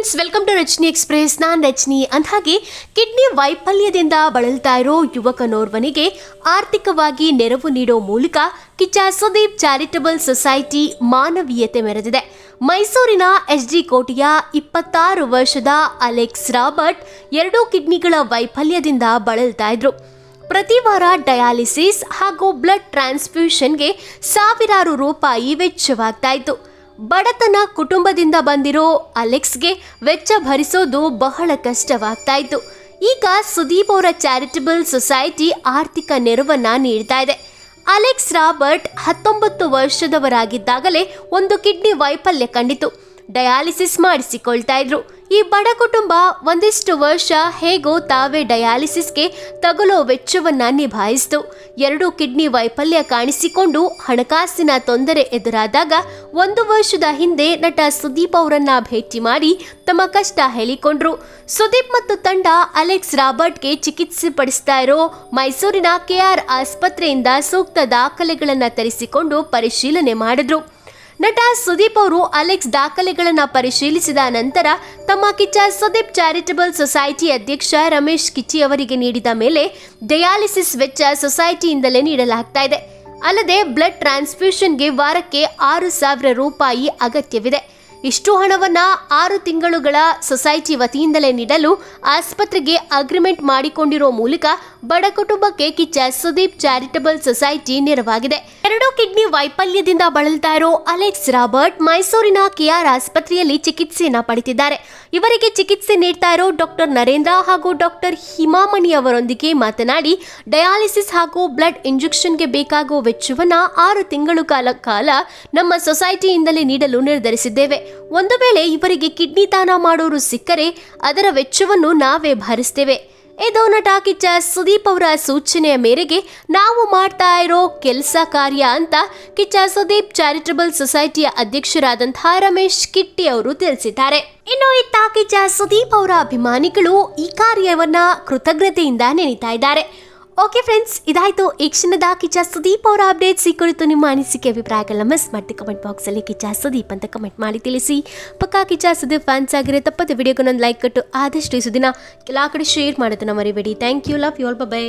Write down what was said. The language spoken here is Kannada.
friends welcome to Rachani express ನಾನು ರಚನಿ ಹಾಗೆ ಕಿಡ್ನಿ ವೈಫಲ್ಯದಿಂದ ಬಳಲ್ತಾ ಇರೋ ಯುವಕನೋರ್ವನಿಗೆ ಆರ್ಥಿಕವಾಗಿ ನೆರವು ನೀಡೋ ಮೂಲಕ ಕಿಚ್ಚ ಸುದೀಪ್ ಚಾರಿಟಬಲ್ ಸೊಸೈಟಿ ಮಾನವೀಯತೆ ಮೆರೆದಿದೆ ಮೈಸೂರಿನ ಎಸ್ ಜಿ ಕೋಟೆಯ ಇಪ್ಪತ್ತಾರು ವರ್ಷದ ಅಲೆಕ್ಸ್ ರಾಬರ್ಟ್ ಎರಡೂ ಕಿಡ್ನಿಗಳ ವೈಫಲ್ಯದಿಂದ ಬಳಲ್ತಾ ಇದ್ರು ಪ್ರತಿ ವಾರ ಡಯಾಲಿಸಿಸ್ ಹಾಗೂ ಬ್ಲಡ್ ಟ್ರಾನ್ಸ್ಫ್ಯೂಷನ್ಗೆ ಸಾವಿರಾರು ರೂಪಾಯಿ ವೆಚ್ಚವಾಗ್ತಾ ಇತ್ತು ಬಡತನ ಕುಟುಂಬದಿಂದ ಬಂದಿರೋ ಅಲೆಕ್ಸ್ಗೆ ವೆಚ್ಚ ಭರಿಸೋದು ಬಹಳ ಕಷ್ಟವಾಗ್ತಾ ಇತ್ತು ಈಗ ಸುದೀಪ್ ಅವರ ಚಾರಿಟಬಲ್ ಸೊಸೈಟಿ ಆರ್ಥಿಕ ನೆರವನ್ನ ನೀಡ್ತಾ ಇದೆ ಅಲೆಕ್ಸ್ ರಾಬರ್ಟ್ ಹತ್ತೊಂಬತ್ತು ವರ್ಷದವರಾಗಿದ್ದಾಗಲೇ ಒಂದು ಕಿಡ್ನಿ ವೈಫಲ್ಯ ಕಂಡಿತು ಡಯಾಲಿಸಿಸ್ ಮಾಡಿಸಿಕೊಳ್ತಾ ಇದ್ರು ಈ ಬಡ ಕುಟುಂಬ ಒಂದಿಷ್ಟು ವರ್ಷ ಹೇಗೋ ತಾವೇ ಡಯಾಲಿಸಿಸ್ಗೆ ತಗುಲೋ ವೆಚ್ಚವನ್ನ ನಿಭಾಯಿಸಿತು ಎರಡು ಕಿಡ್ನಿ ವೈಫಲ್ಯ ಕಾಣಿಸಿಕೊಂಡು ಹಣಕಾಸಿನ ತೊಂದರೆ ಎದುರಾದಾಗ ಒಂದು ವರ್ಷದ ಹಿಂದೆ ನಟ ಸುದೀಪ್ ಅವರನ್ನ ಭೇಟಿ ಮಾಡಿ ತಮ್ಮ ಕಷ್ಟ ಹೇಳಿಕೊಂಡ್ರು ಸುದೀಪ್ ಮತ್ತು ತಂಡ ಅಲೆಕ್ಸ್ ರಾಬರ್ಟ್ಗೆ ಚಿಕಿತ್ಸೆ ಪಡಿಸ್ತಾ ಇರೋ ಮೈಸೂರಿನ ಕೆಆರ್ ಆಸ್ಪತ್ರೆಯಿಂದ ಸೂಕ್ತ ದಾಖಲೆಗಳನ್ನು ತರಿಸಿಕೊಂಡು ಪರಿಶೀಲನೆ ಮಾಡಿದ್ರು ನಟ ಸುದೀಪ್ ಅವರು ಅಲೆಕ್ಸ್ ದಾಖಲೆಗಳನ್ನು ಪರಿಶೀಲಿಸಿದ ನಂತರ ತಮ್ಮ ಕಿಚ್ಚ ಸುದೀಪ್ ಚಾರಿಟಬಲ್ ಸೊಸೈಟಿ ಅಧ್ಯಕ್ಷ ರಮೇಶ್ ಕಿಚ್ಚಿ ಅವರಿಗೆ ನೀಡಿದ ಮೇಲೆ ಡಯಾಲಿಸಿಸ್ ವೆಚ್ಚ ಸೊಸೈಟಿಯಿಂದಲೇ ನೀಡಲಾಗ್ತಾ ಇದೆ ಅಲ್ಲದೆ ಬ್ಲಡ್ ಟ್ರಾನ್ಸ್ಫ್ಯೂಷನ್ಗೆ ವಾರಕ್ಕೆ ಆರು ಸಾವಿರ ರೂಪಾಯಿ ಅಗತ್ಯವಿದೆ ಇಷ್ಟು ಹಣವನ್ನ ಆರು ತಿಂಗಳುಗಳ ಸೊಸೈಟಿ ವತಿಯಿಂದಲೇ ನೀಡಲು ಆಸ್ಪತ್ರೆಗೆ ಅಗ್ರಿಮೆಂಟ್ ಮಾಡಿಕೊಂಡಿರುವ ಮೂಲಕ ಬಡ ಕುಟುಂಬಕ್ಕೆ ಕಿಚ್ಚ ಸುದೀಪ್ ಚಾರಿಟಬಲ್ ಸೊಸೈಟಿ ನೆರವಾಗಿದೆ ಎರಡು ಕಿಡ್ನಿ ವೈಫಲ್ಯದಿಂದ ಬಳಲುತ್ತಾ ಇರೋ ಅಲೆಕ್ಸ್ ರಾಬರ್ಟ್ ಮೈಸೂರಿನ ಕೆಆರ್ ಆಸ್ಪತ್ರೆಯಲ್ಲಿ ಚಿಕಿತ್ಸೆಯನ್ನ ಪಡೆದಿದ್ದಾರೆ ಇವರಿಗೆ ಚಿಕಿತ್ಸೆ ನೀಡ್ತಾ ಇರೋ ಡಾಕ್ಟರ್ ನರೇಂದ್ರ ಹಾಗೂ ಡಾಕ್ಟರ್ ಹಿಮಾಮಣಿ ಅವರೊಂದಿಗೆ ಮಾತನಾಡಿ ಡಯಾಲಿಸಿಸ್ ಹಾಗೂ ಬ್ಲಡ್ ಇಂಜೆಕ್ಷನ್ಗೆ ಬೇಕಾಗುವ ವೆಚ್ಚವನ್ನ ಆರು ತಿಂಗಳು ಕಾಲ ಕಾಲ ನಮ್ಮ ಸೊಸೈಟಿಯಿಂದಲೇ ನೀಡಲು ನಿರ್ಧರಿಸಿದ್ದೇವೆ ಒಂದು ವೇಳೆ ಇವರಿಗೆ ಕಿಡ್ನಿ ದಾನ ಮಾಡೋರು ಸಿಕ್ಕರೆ ಅದರ ವೆಚ್ಚವನ್ನು ನಾವೇ ಭರಿಸ್ತೇವೆ ಇದು ನಟ ಕಿಚ್ಚ ಸುದೀಪ್ ಅವರ ಸೂಚನೆಯ ಮೇರೆಗೆ ನಾವು ಮಾಡ್ತಾ ಇರೋ ಕೆಲಸ ಕಾರ್ಯ ಅಂತ ಕಿಚ್ಚ ಸುದೀಪ್ ಚಾರಿಟಬಲ್ ಸೊಸೈಟಿಯ ಅಧ್ಯಕ್ಷರಾದಂತಹ ರಮೇಶ್ ಕಿಟ್ಟಿ ಅವರು ತಿಳಿಸಿದ್ದಾರೆ ಇನ್ನು ಇತ್ತ ಕಿಚ್ಚ ಸುದೀಪ್ ಅವರ ಅಭಿಮಾನಿಗಳು ಈ ಕಾರ್ಯವನ್ನ ಕೃತಜ್ಞತೆಯಿಂದ ನೆನೀತಾ ಇದ್ದಾರೆ ಓಕೆ ಫ್ರೆಂಡ್ಸ್ ಇದಾಯಿತು ಈ ಕ್ಷಣದ ಕಿಚ್ಚ ಸುದೀಪ್ ಅವರ ಅಪ್ಡೇಟ್ಸ್ ಈ ಕುರಿತು ನಿಮ್ಮ ಅನಿಸಿಕೆ ಅಭಿಪ್ರಾಯಗಳನ್ನ ಮಿಸ್ ಮಾಡಿ ಕಮೆಂಟ್ ಬಾಕ್ಸಲ್ಲಿ ಕಿಚ್ಚ ಸುದೀಪ್ ಅಂತ ಕಮೆಂಟ್ ಮಾಡಿ ತಿಳಿಸಿ ಪಕ್ಕ ಕಿಚ್ಚ ಸುದೀಪ್ ಫ್ಯಾನ್ಸ್ ಆಗಿರೋ ತಪ್ಪದೆ ಒಂದು ಲೈಕ್ ಕೊಟ್ಟು ಆದಷ್ಟು ಈ ಸುದಿನ ಕೆಲ ಕಡೆ ಶೇರ್ ಮಾಡೋದನ್ನ ಮರಿಬೇಡಿ thank you love you all by